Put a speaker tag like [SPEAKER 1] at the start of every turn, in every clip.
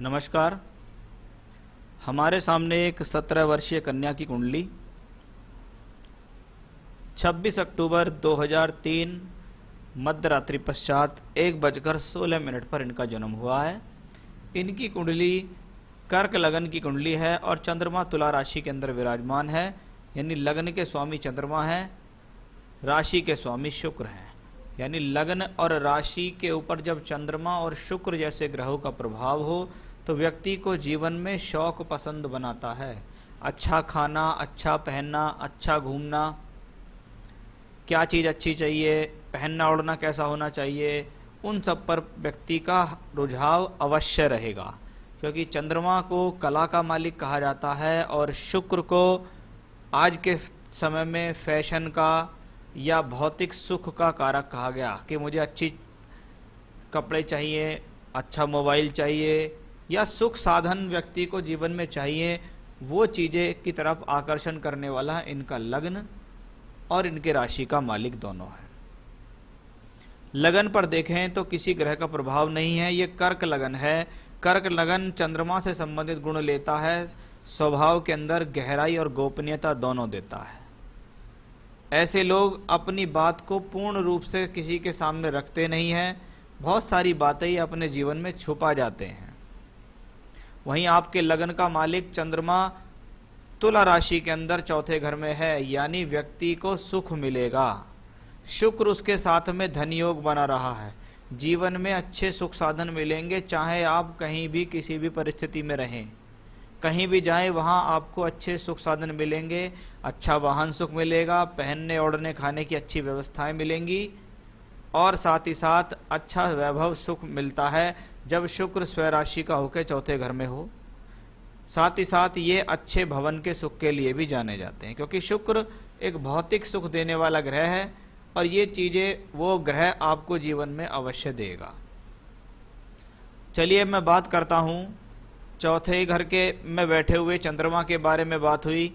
[SPEAKER 1] नमस्कार हमारे सामने एक सत्रह वर्षीय कन्या की कुंडली 26 अक्टूबर 2003 मध्यरात्रि पश्चात एक बजकर सोलह मिनट पर इनका जन्म हुआ है इनकी कुंडली कर्क लगन की कुंडली है और चंद्रमा तुला राशि के अंदर विराजमान है यानी लग्न के स्वामी चंद्रमा हैं राशि के स्वामी शुक्र हैं यानी लग्न और राशि के ऊपर जब चंद्रमा और शुक्र जैसे ग्रहों का प्रभाव हो तो व्यक्ति को जीवन में शौक पसंद बनाता है अच्छा खाना अच्छा पहनना अच्छा घूमना क्या चीज़ अच्छी चाहिए पहनना ओढ़ना कैसा होना चाहिए उन सब पर व्यक्ति का रुझाव अवश्य रहेगा क्योंकि चंद्रमा को कला का मालिक कहा जाता है और शुक्र को आज के समय में फैशन का या भौतिक सुख का कारक कहा गया कि मुझे अच्छी कपड़े चाहिए अच्छा मोबाइल चाहिए या सुख साधन व्यक्ति को जीवन में चाहिए वो चीज़ें की तरफ आकर्षण करने वाला इनका लग्न और इनके राशि का मालिक दोनों है लगन पर देखें तो किसी ग्रह का प्रभाव नहीं है ये कर्क लगन है कर्क लगन चंद्रमा से संबंधित गुण लेता है स्वभाव के अंदर गहराई और गोपनीयता दोनों देता है ऐसे लोग अपनी बात को पूर्ण रूप से किसी के सामने रखते नहीं हैं बहुत सारी बातें ही अपने जीवन में छुपा जाते हैं वहीं आपके लगन का मालिक चंद्रमा तुला राशि के अंदर चौथे घर में है यानी व्यक्ति को सुख मिलेगा शुक्र उसके साथ में धन योग बना रहा है जीवन में अच्छे सुख साधन मिलेंगे चाहे आप कहीं भी किसी भी परिस्थिति में रहें कहीं भी जाएं वहां आपको अच्छे सुख साधन मिलेंगे अच्छा वाहन सुख मिलेगा पहनने ओढ़ने खाने की अच्छी व्यवस्थाएं मिलेंगी और साथ ही साथ अच्छा वैभव सुख मिलता है जब शुक्र स्वराशि का होकर चौथे घर में हो साथ ही साथ ये अच्छे भवन के सुख के लिए भी जाने जाते हैं क्योंकि शुक्र एक भौतिक सुख देने वाला ग्रह है और ये चीज़ें वो ग्रह आपको जीवन में अवश्य देगा चलिए मैं बात करता हूँ चौथे घर के में बैठे हुए चंद्रमा के बारे में बात हुई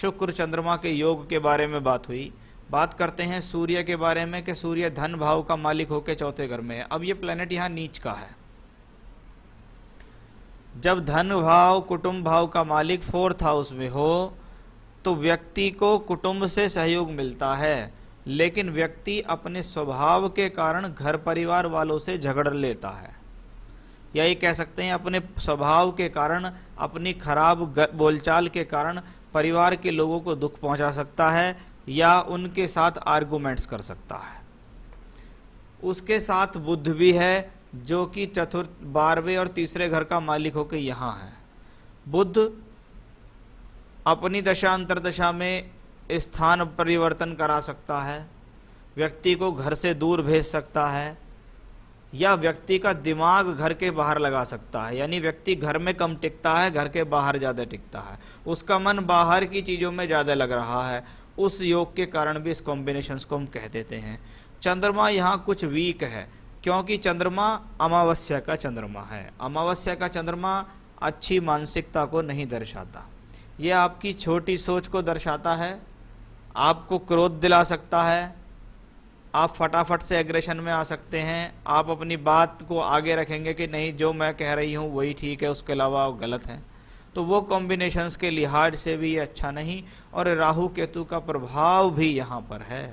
[SPEAKER 1] शुक्र चंद्रमा के योग के बारे में बात हुई बात करते हैं सूर्य के बारे में कि सूर्य धन भाव का मालिक होकर चौथे घर में है अब ये प्लेनेट यहाँ नीच का है जब धन भाव कुटुंब भाव का मालिक फोर्थ हाउस में हो तो व्यक्ति को कुटुंब से सहयोग मिलता है लेकिन व्यक्ति अपने स्वभाव के कारण घर परिवार वालों से झगड़ लेता है या ये कह सकते हैं अपने स्वभाव के कारण अपनी खराब बोलचाल के कारण परिवार के लोगों को दुख पहुंचा सकता है या उनके साथ आर्गूमेंट्स कर सकता है उसके साथ बुद्ध भी है जो कि चतुर्थ बारहवें और तीसरे घर का मालिक होकर यहाँ है बुद्ध अपनी दशा अंतरदशा में स्थान परिवर्तन करा सकता है व्यक्ति को घर से दूर भेज सकता है या व्यक्ति का दिमाग घर के बाहर लगा सकता है यानी व्यक्ति घर में कम टिकता है घर के बाहर ज़्यादा टिकता है उसका मन बाहर की चीज़ों में ज़्यादा लग रहा है उस योग के कारण भी इस कॉम्बिनेशन को हम कह देते हैं चंद्रमा यहाँ कुछ वीक है क्योंकि चंद्रमा अमावस्या का चंद्रमा है अमावस्या का चंद्रमा अच्छी मानसिकता को नहीं दर्शाता ये आपकी छोटी सोच को दर्शाता है आपको क्रोध दिला सकता है आप फटाफट से एग्रेशन में आ सकते हैं आप अपनी बात को आगे रखेंगे कि नहीं जो मैं कह रही हूँ वही ठीक है उसके अलावा वो गलत है तो वो कॉम्बिनेशंस के लिहाज से भी ये अच्छा नहीं और राहु केतु का प्रभाव भी यहाँ पर है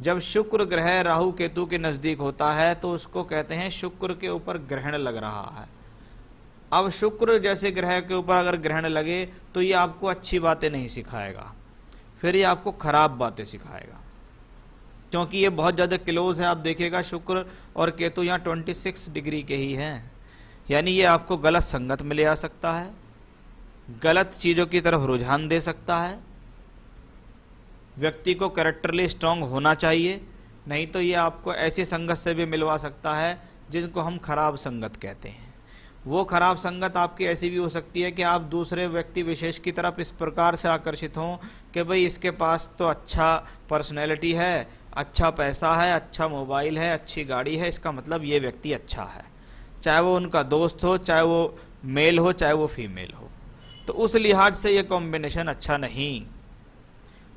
[SPEAKER 1] जब शुक्र ग्रह राहु केतु के नज़दीक होता है तो उसको कहते हैं शुक्र के ऊपर ग्रहण लग रहा है अब शुक्र जैसे ग्रह के ऊपर अगर ग्रहण लगे तो ये आपको अच्छी बातें नहीं सिखाएगा फिर ये आपको खराब बातें सिखाएगा क्योंकि ये बहुत ज़्यादा क्लोज है आप देखेगा शुक्र और केतु यहाँ ट्वेंटी सिक्स डिग्री के ही हैं यानी ये आपको गलत संगत में ले आ सकता है गलत चीज़ों की तरफ रुझान दे सकता है व्यक्ति को करेक्टरली स्ट्रांग होना चाहिए नहीं तो ये आपको ऐसी संगत से भी मिलवा सकता है जिनको हम खराब संगत कहते हैं वो खराब संगत आपकी ऐसी भी हो सकती है कि आप दूसरे व्यक्ति विशेष की तरफ इस प्रकार से आकर्षित हों कि भाई इसके पास तो अच्छा पर्सनैलिटी है अच्छा पैसा है अच्छा मोबाइल है अच्छी गाड़ी है इसका मतलब ये व्यक्ति अच्छा है चाहे वो उनका दोस्त हो चाहे वो मेल हो चाहे वो फीमेल हो तो उस लिहाज से ये कॉम्बिनेशन अच्छा नहीं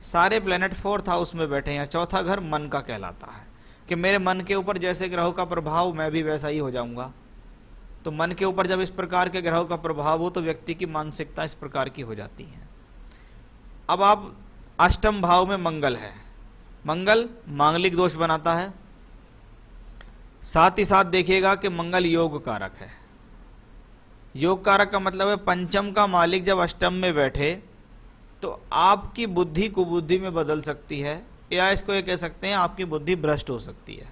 [SPEAKER 1] सारे प्लेनेट फोर्थ हाउस में बैठे हैं चौथा घर मन का कहलाता है कि मेरे मन के ऊपर जैसे ग्रहों का प्रभाव मैं भी वैसा ही हो जाऊंगा तो मन के ऊपर जब इस प्रकार के ग्रहों का प्रभाव हो तो व्यक्ति की मानसिकता इस प्रकार की हो जाती है अब आप अष्टम भाव में मंगल है मंगल मांगलिक दोष बनाता है साथ ही साथ देखिएगा कि मंगल योग कारक है योग कारक का मतलब है पंचम का मालिक जब अष्टम में बैठे तो आपकी बुद्धि को बुद्धि में बदल सकती है या इसको ये कह सकते हैं आपकी बुद्धि भ्रष्ट हो सकती है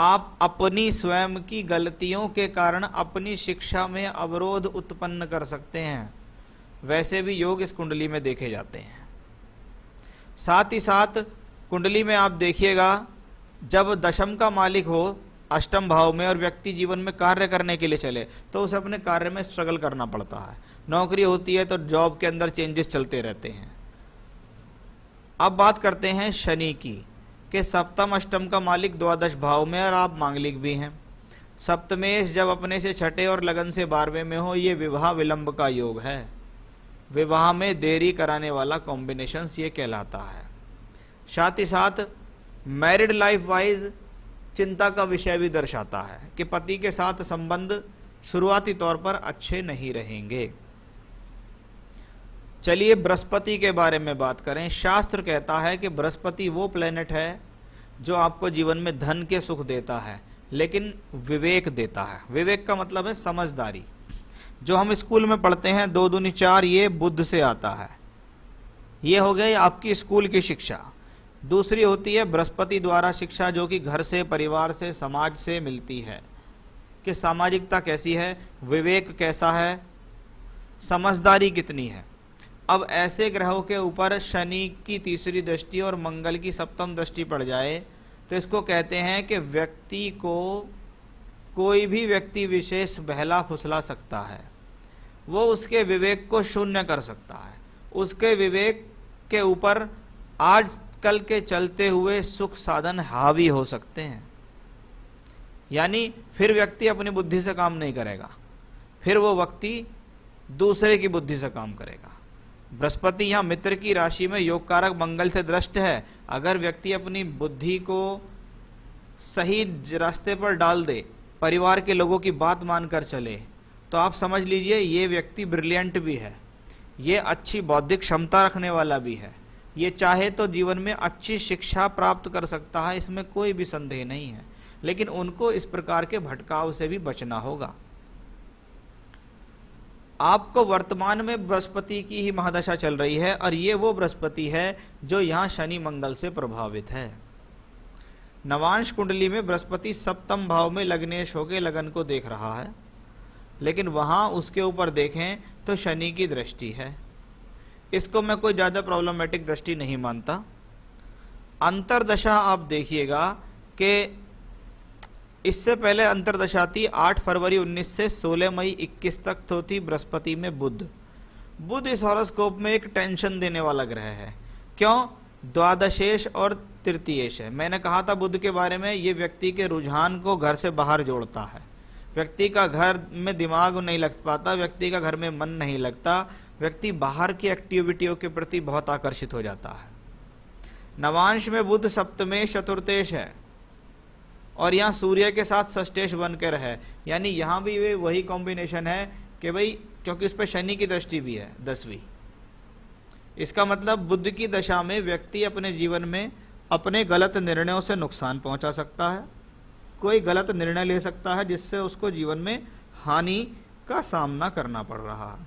[SPEAKER 1] आप अपनी स्वयं की गलतियों के कारण अपनी शिक्षा में अवरोध उत्पन्न कर सकते हैं वैसे भी योग इस कुंडली में देखे जाते हैं साथ ही साथ कुंडली में आप देखिएगा जब दशम का मालिक हो अष्टम भाव में और व्यक्ति जीवन में कार्य करने के लिए चले तो उसे अपने कार्य में स्ट्रगल करना पड़ता है नौकरी होती है तो जॉब के अंदर चेंजेस चलते रहते हैं अब बात करते हैं शनि की कि सप्तम अष्टम का मालिक द्वादश भाव में और आप मांगलिक भी हैं सप्तमेश जब अपने से छठे और लगन से बारहवें में हो ये विवाह विलंब का योग है विवाह में देरी कराने वाला कॉम्बिनेशन ये कहलाता है साथ ही साथ मैरिड लाइफ वाइज चिंता का विषय भी दर्शाता है कि पति के साथ संबंध शुरुआती तौर पर अच्छे नहीं रहेंगे चलिए बृहस्पति के बारे में बात करें शास्त्र कहता है कि बृहस्पति वो प्लेनेट है जो आपको जीवन में धन के सुख देता है लेकिन विवेक देता है विवेक का मतलब है समझदारी जो हम स्कूल में पढ़ते हैं दो दुनी चार ये बुद्ध से आता है ये हो गई आपकी स्कूल की शिक्षा दूसरी होती है बृहस्पति द्वारा शिक्षा जो कि घर से परिवार से समाज से मिलती है कि सामाजिकता कैसी है विवेक कैसा है समझदारी कितनी है अब ऐसे ग्रहों के ऊपर शनि की तीसरी दृष्टि और मंगल की सप्तम दृष्टि पड़ जाए तो इसको कहते हैं कि व्यक्ति को कोई भी व्यक्ति विशेष बहला फुसला सकता है वो उसके विवेक को शून्य कर सकता है उसके विवेक के ऊपर आज कल के चलते हुए सुख साधन हावी हो सकते हैं यानी फिर व्यक्ति अपनी बुद्धि से काम नहीं करेगा फिर वो व्यक्ति दूसरे की बुद्धि से काम करेगा बृहस्पति यहाँ मित्र की राशि में योग कारक मंगल से दृष्ट है अगर व्यक्ति अपनी बुद्धि को सही रास्ते पर डाल दे परिवार के लोगों की बात मानकर चले तो आप समझ लीजिए ये व्यक्ति ब्रिलियंट भी है ये अच्छी बौद्धिक क्षमता रखने वाला भी है ये चाहे तो जीवन में अच्छी शिक्षा प्राप्त कर सकता है इसमें कोई भी संदेह नहीं है लेकिन उनको इस प्रकार के भटकाव से भी बचना होगा आपको वर्तमान में बृहस्पति की ही महादशा चल रही है और ये वो बृहस्पति है जो यहाँ शनि मंगल से प्रभावित है नवांश कुंडली में बृहस्पति सप्तम भाव में लग्नेश होके लगन को देख रहा है लेकिन वहाँ उसके ऊपर देखें तो शनि की दृष्टि है इसको मैं कोई ज़्यादा प्रॉब्लमेटिक दृष्टि नहीं मानता अंतरदशा आप देखिएगा कि इससे पहले अंतरदशा थी 8 फरवरी 19 से 16 मई 21 तक तो थी बृहस्पति में बुध बुध इस हॉरोस्कोप में एक टेंशन देने वाला ग्रह है क्यों द्वादशेष और तृतीयेश है मैंने कहा था बुध के बारे में ये व्यक्ति के रुझान को घर से बाहर जोड़ता है व्यक्ति का घर में दिमाग नहीं लग पाता व्यक्ति का घर में मन नहीं लगता व्यक्ति बाहर की एक्टिविटियों के प्रति बहुत आकर्षित हो जाता है नवांश में बुद्ध सप्तमेश चतुर्थेश है और यहाँ सूर्य के साथ षष्टेश बनकर है यानी यहाँ भी वे वही कॉम्बिनेशन है कि भाई क्योंकि उस पर शनि की दृष्टि भी है दसवीं इसका मतलब बुद्ध की दशा में व्यक्ति अपने जीवन में अपने गलत निर्णयों से नुकसान पहुंचा सकता है कोई गलत निर्णय ले सकता है जिससे उसको जीवन में हानि का सामना करना पड़ रहा है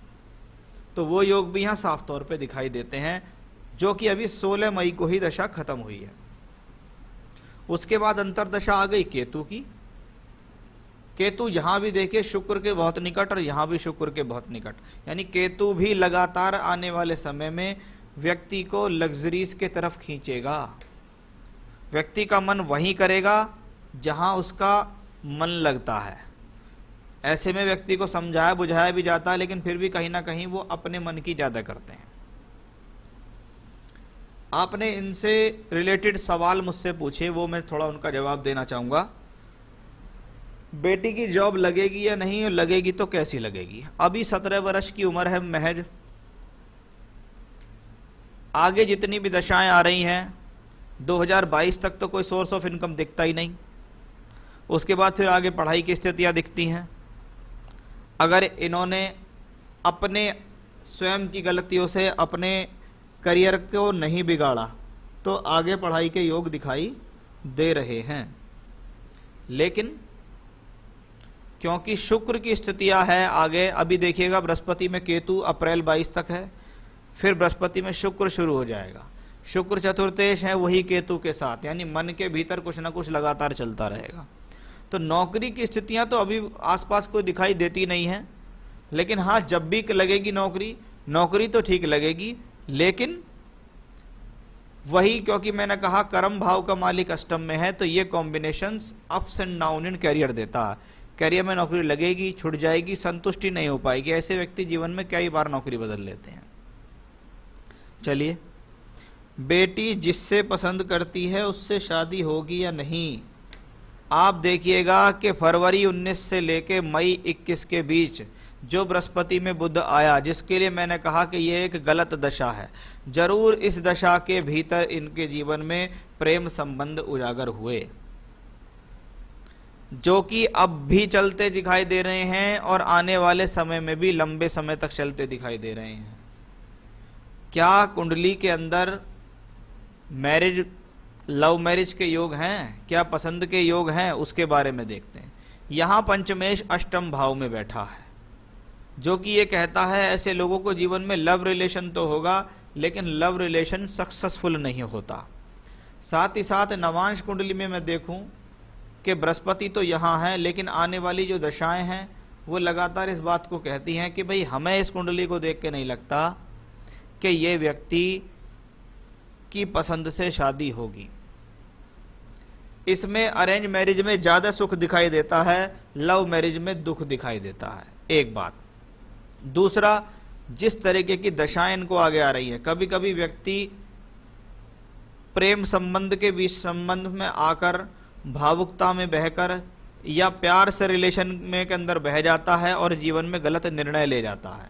[SPEAKER 1] तो वो योग भी यहाँ साफ तौर पर दिखाई देते हैं जो कि अभी 16 मई को ही दशा खत्म हुई है उसके बाद अंतरदशा आ गई केतु की केतु यहाँ भी देखिए शुक्र के बहुत निकट और यहाँ भी शुक्र के बहुत निकट यानी केतु भी लगातार आने वाले समय में व्यक्ति को लग्जरीज के तरफ खींचेगा व्यक्ति का मन वहीं करेगा जहाँ उसका मन लगता है ऐसे में व्यक्ति को समझाया बुझाया भी जाता है लेकिन फिर भी कहीं ना कहीं वो अपने मन की ज़्यादा करते हैं आपने इनसे रिलेटेड सवाल मुझसे पूछे वो मैं थोड़ा उनका जवाब देना चाहूँगा बेटी की जॉब लगेगी या नहीं लगेगी तो कैसी लगेगी अभी सत्रह वर्ष की उम्र है महज आगे जितनी भी दशाएं आ रही हैं 2022 तक तो कोई सोर्स ऑफ इनकम दिखता ही नहीं उसके बाद फिर आगे पढ़ाई की स्थितियाँ दिखती हैं अगर इन्होंने अपने स्वयं की गलतियों से अपने करियर को नहीं बिगाड़ा तो आगे पढ़ाई के योग दिखाई दे रहे हैं लेकिन क्योंकि शुक्र की स्थितियां है आगे अभी देखिएगा बृहस्पति में केतु अप्रैल 22 तक है फिर बृहस्पति में शुक्र शुरू हो जाएगा शुक्र चतुर्थेश है वही केतु के साथ यानी मन के भीतर कुछ ना कुछ लगातार चलता रहेगा तो नौकरी की स्थितियां तो अभी आसपास कोई दिखाई देती नहीं है लेकिन हाँ जब भी लगेगी नौकरी नौकरी तो ठीक लगेगी लेकिन वही क्योंकि मैंने कहा कर्म भाव का मालिक अष्टम में है तो ये combinations ups and down in career देता है कैरियर में नौकरी लगेगी छुट जाएगी संतुष्टि नहीं हो पाएगी ऐसे व्यक्ति जीवन में कई बार नौकरी बदल लेते हैं चलिए बेटी जिससे पसंद करती है उससे शादी होगी या नहीं आप देखिएगा कि फरवरी 19 से लेके मई 21 के बीच जो बृहस्पति में बुद्ध आया जिसके लिए मैंने कहा कि यह एक गलत दशा है ज़रूर इस दशा के भीतर इनके जीवन में प्रेम संबंध उजागर हुए जो कि अब भी चलते दिखाई दे रहे हैं और आने वाले समय में भी लंबे समय तक चलते दिखाई दे रहे हैं क्या कुंडली के अंदर मैरिज लव मैरिज के योग हैं क्या पसंद के योग हैं उसके बारे में देखते हैं यहाँ पंचमेश अष्टम भाव में बैठा है जो कि ये कहता है ऐसे लोगों को जीवन में लव रिलेशन तो होगा लेकिन लव रिलेशन सक्सेसफुल नहीं होता साथ ही साथ नवांश कुंडली में मैं देखूं कि बृहस्पति तो यहाँ है लेकिन आने वाली जो दशाएं हैं वो लगातार इस बात को कहती हैं कि भाई हमें इस कुंडली को देख के नहीं लगता कि ये व्यक्ति की पसंद से शादी होगी इसमें अरेंज मैरिज में ज़्यादा सुख दिखाई देता है लव मैरिज में दुख दिखाई देता है एक बात दूसरा जिस तरीके की दशाएं इनको आगे आ रही हैं कभी कभी व्यक्ति प्रेम संबंध के बीच संबंध में आकर भावुकता में बहकर या प्यार से रिलेशन में के अंदर बह जाता है और जीवन में गलत निर्णय ले जाता है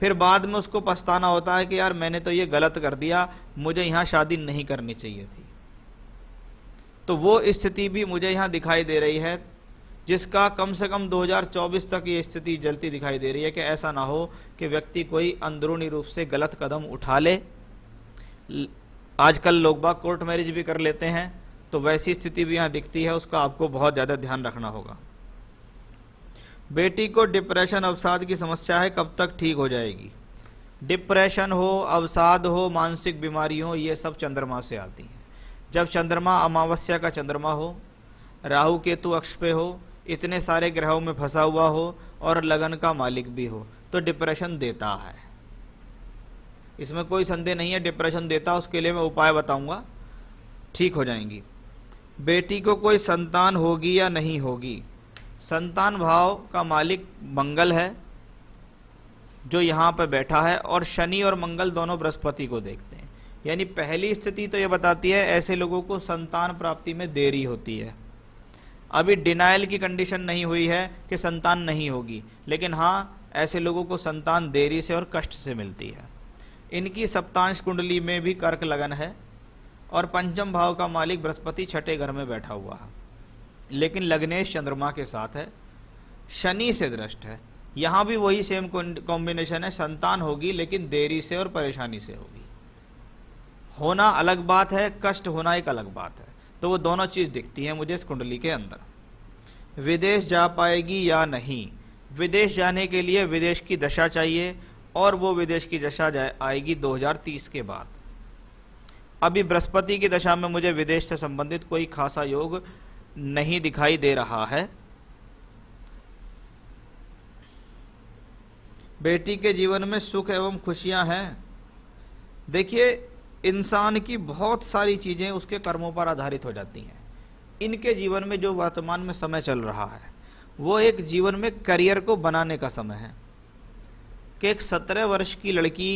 [SPEAKER 1] फिर बाद में उसको पछताना होता है कि यार मैंने तो ये गलत कर दिया मुझे यहाँ शादी नहीं करनी चाहिए थी तो वो स्थिति भी मुझे यहाँ दिखाई दे रही है जिसका कम से कम 2024 तक ये स्थिति जलती दिखाई दे रही है कि ऐसा ना हो कि व्यक्ति कोई अंदरूनी रूप से गलत कदम उठा ले आजकल लोग बाग कोर्ट मैरिज भी कर लेते हैं तो वैसी स्थिति भी यहाँ दिखती है उसका आपको बहुत ज़्यादा ध्यान रखना होगा बेटी को डिप्रेशन अवसाद की समस्या है कब तक ठीक हो जाएगी डिप्रेशन हो अवसाद हो मानसिक बीमारी हो ये सब चंद्रमा से आती हैं जब चंद्रमा अमावस्या का चंद्रमा हो राहु केतु अक्ष पे हो इतने सारे ग्रहों में फंसा हुआ हो और लगन का मालिक भी हो तो डिप्रेशन देता है इसमें कोई संदेह नहीं है डिप्रेशन देता उसके लिए मैं उपाय बताऊंगा ठीक हो जाएंगी बेटी को कोई संतान होगी या नहीं होगी संतान भाव का मालिक मंगल है जो यहाँ पर बैठा है और शनि और मंगल दोनों बृहस्पति को देखते हैं यानी पहली स्थिति तो ये बताती है ऐसे लोगों को संतान प्राप्ति में देरी होती है अभी डिनाइल की कंडीशन नहीं हुई है कि संतान नहीं होगी लेकिन हाँ ऐसे लोगों को संतान देरी से और कष्ट से मिलती है इनकी सप्तांश कुंडली में भी कर्क लगन है और पंचम भाव का मालिक बृहस्पति छठे घर में बैठा हुआ है लेकिन लग्नेश चंद्रमा के साथ है शनि से दृष्ट है यहाँ भी वही सेम कॉम्बिनेशन है संतान होगी लेकिन देरी से और परेशानी से होगी होना अलग बात है कष्ट होना एक अलग बात है तो वो दोनों चीज़ दिखती है मुझे इस कुंडली के अंदर विदेश जा पाएगी या नहीं विदेश जाने के लिए विदेश की दशा चाहिए और वो विदेश की दशा आएगी 2030 के बाद अभी बृहस्पति की दशा में मुझे विदेश से संबंधित कोई खासा योग नहीं दिखाई दे रहा है बेटी के जीवन में सुख एवं खुशियां हैं देखिए इंसान की बहुत सारी चीज़ें उसके कर्मों पर आधारित हो जाती हैं इनके जीवन में जो वर्तमान में समय चल रहा है वो एक जीवन में करियर को बनाने का समय है कि एक सत्रह वर्ष की लड़की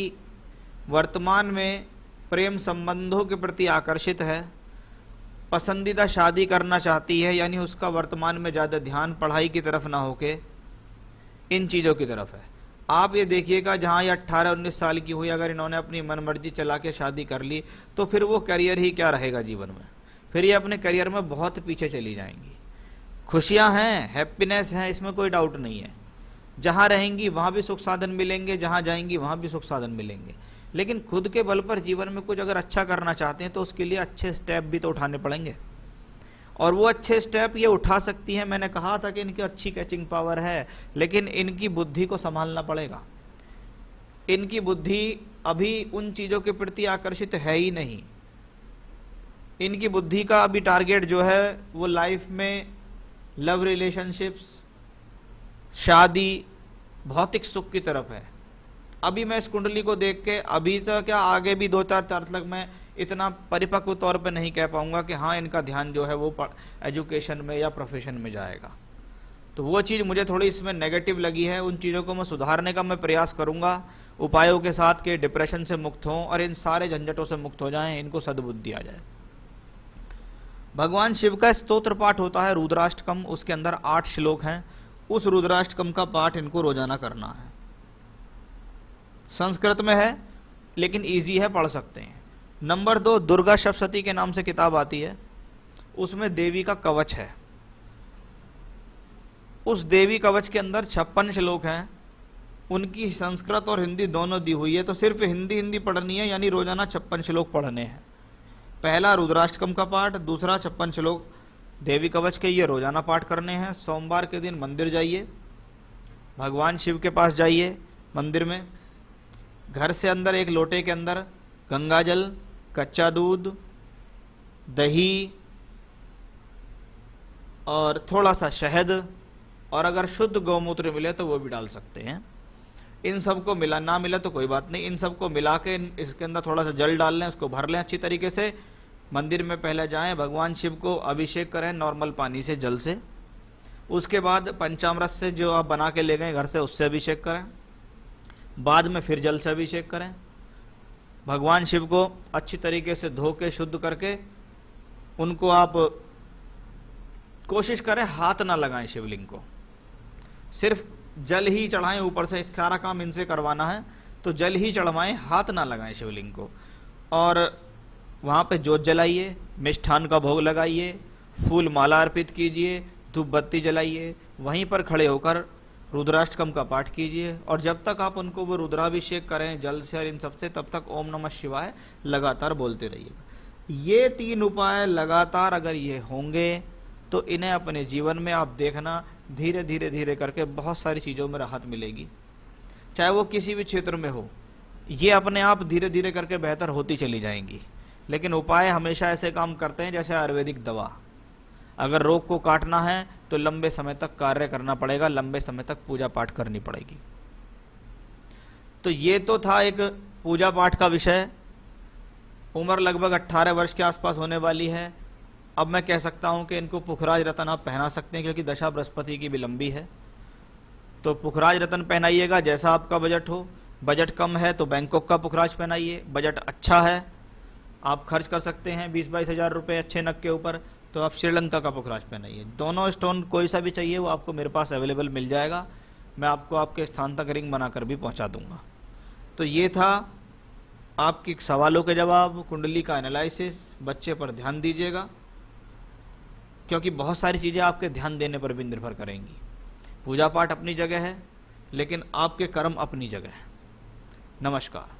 [SPEAKER 1] वर्तमान में प्रेम संबंधों के प्रति आकर्षित है पसंदीदा शादी करना चाहती है यानी उसका वर्तमान में ज़्यादा ध्यान पढ़ाई की तरफ ना होके इन चीज़ों की तरफ है आप ये देखिएगा जहाँ ये अट्ठारह उन्नीस साल की हुई अगर इन्होंने अपनी मनमर्जी चला के शादी कर ली तो फिर वो करियर ही क्या रहेगा जीवन में फिर ये अपने करियर में बहुत पीछे चली जाएंगी खुशियाँ हैं हैप्पीनेस हैं इसमें कोई डाउट नहीं है जहाँ रहेंगी वहाँ भी सुख साधन मिलेंगे जहाँ जाएंगी वहाँ भी सुख साधन मिलेंगे लेकिन खुद के बल पर जीवन में कुछ अगर अच्छा करना चाहते हैं तो उसके लिए अच्छे स्टेप भी तो उठाने पड़ेंगे और वो अच्छे स्टेप ये उठा सकती हैं मैंने कहा था कि इनकी अच्छी कैचिंग पावर है लेकिन इनकी बुद्धि को संभालना पड़ेगा इनकी बुद्धि अभी उन चीज़ों के प्रति आकर्षित है ही नहीं इनकी बुद्धि का अभी टारगेट जो है वो लाइफ में लव रिलेशनशिप्स शादी भौतिक सुख की तरफ है अभी मैं इस कुंडली को देख के अभी तो क्या आगे भी दो चार चार तक मैं इतना परिपक्व तौर पे नहीं कह पाऊँगा कि हाँ इनका ध्यान जो है वो एजुकेशन में या प्रोफेशन में जाएगा तो वो चीज़ मुझे थोड़ी इसमें नेगेटिव लगी है उन चीज़ों को मैं सुधारने का मैं प्रयास करूँगा उपायों के साथ के डिप्रेशन से मुक्त हों और इन सारे झंझटों से मुक्त हो जाएं इनको सदबुद्धि आ जाए भगवान शिव का स्तोत्र पाठ होता है रुद्राष्टकम उसके अंदर आठ श्लोक हैं उस रुद्राष्टकम का पाठ इनको रोजाना करना है संस्कृत में है लेकिन ईजी है पढ़ सकते हैं नंबर दो दुर्गा सप्तती के नाम से किताब आती है उसमें देवी का कवच है उस देवी कवच के अंदर छप्पन श्लोक हैं उनकी संस्कृत और हिंदी दोनों दी हुई है तो सिर्फ हिंदी हिंदी पढ़नी है यानी रोजाना छप्पन श्लोक पढ़ने हैं पहला रुद्राष्टकम का पाठ दूसरा छप्पन श्लोक देवी कवच के ये रोजाना पाठ करने हैं सोमवार के दिन मंदिर जाइए भगवान शिव के पास जाइए मंदिर में घर से अंदर एक लोटे के अंदर गंगा जल कच्चा दूध दही और थोड़ा सा शहद और अगर शुद्ध गौमूत्र मिले तो वो भी डाल सकते हैं इन सबको मिला ना मिला तो कोई बात नहीं इन सबको मिला के इसके अंदर थोड़ा सा जल डाल लें उसको भर लें अच्छी तरीके से मंदिर में पहले जाएं भगवान शिव को अभिषेक करें नॉर्मल पानी से जल से उसके बाद पंचामृत से जो आप बना के ले गए घर से उससे अभिषेक करें बाद में फिर जल से अभिषेक करें भगवान शिव को अच्छी तरीके से धो के शुद्ध करके उनको आप कोशिश करें हाथ ना लगाएं शिवलिंग को सिर्फ जल ही चढ़ाएं ऊपर से सारा काम इनसे करवाना है तो जल ही चढ़वाएं हाथ ना लगाएं शिवलिंग को और वहाँ पे जोत जलाइए मिष्ठान का भोग लगाइए फूल माला अर्पित कीजिए धूप बत्ती जलाइए वहीं पर खड़े होकर रुद्राष्टकम का पाठ कीजिए और जब तक आप उनको वो रुद्राभिषेक करें जल से और इन सबसे तब तक ओम नमः शिवाय लगातार बोलते रहिएगा ये तीन उपाय लगातार अगर ये होंगे तो इन्हें अपने जीवन में आप देखना धीरे धीरे धीरे करके बहुत सारी चीज़ों में राहत मिलेगी चाहे वो किसी भी क्षेत्र में हो ये अपने आप धीरे धीरे करके बेहतर होती चली जाएंगी लेकिन उपाय हमेशा ऐसे काम करते हैं जैसे आयुर्वेदिक दवा अगर रोग को काटना है तो लंबे समय तक कार्य करना पड़ेगा लंबे समय तक पूजा पाठ करनी पड़ेगी तो ये तो था एक पूजा पाठ का विषय उम्र लगभग 18 वर्ष के आसपास होने वाली है अब मैं कह सकता हूँ कि इनको पुखराज रतन आप पहना सकते हैं क्योंकि दशा बृहस्पति की भी लंबी है तो पुखराज रतन पहनाइएगा जैसा आपका बजट हो बजट कम है तो बैंकॉक का पुखराज पहनाइए बजट अच्छा है आप खर्च कर सकते हैं बीस बाईस हज़ार रुपये अच्छे नग के ऊपर तो आप श्रीलंका का पुखराज पहनाइए दोनों स्टोन कोई सा भी चाहिए वो आपको मेरे पास अवेलेबल मिल जाएगा मैं आपको आपके स्थान तक रिंग बनाकर भी पहुंचा दूंगा तो ये था आपके सवालों के जवाब कुंडली का एनालिसिस बच्चे पर ध्यान दीजिएगा क्योंकि बहुत सारी चीज़ें आपके ध्यान देने पर भी निर्भर करेंगी पूजा पाठ अपनी जगह है लेकिन आपके कर्म अपनी जगह है नमस्कार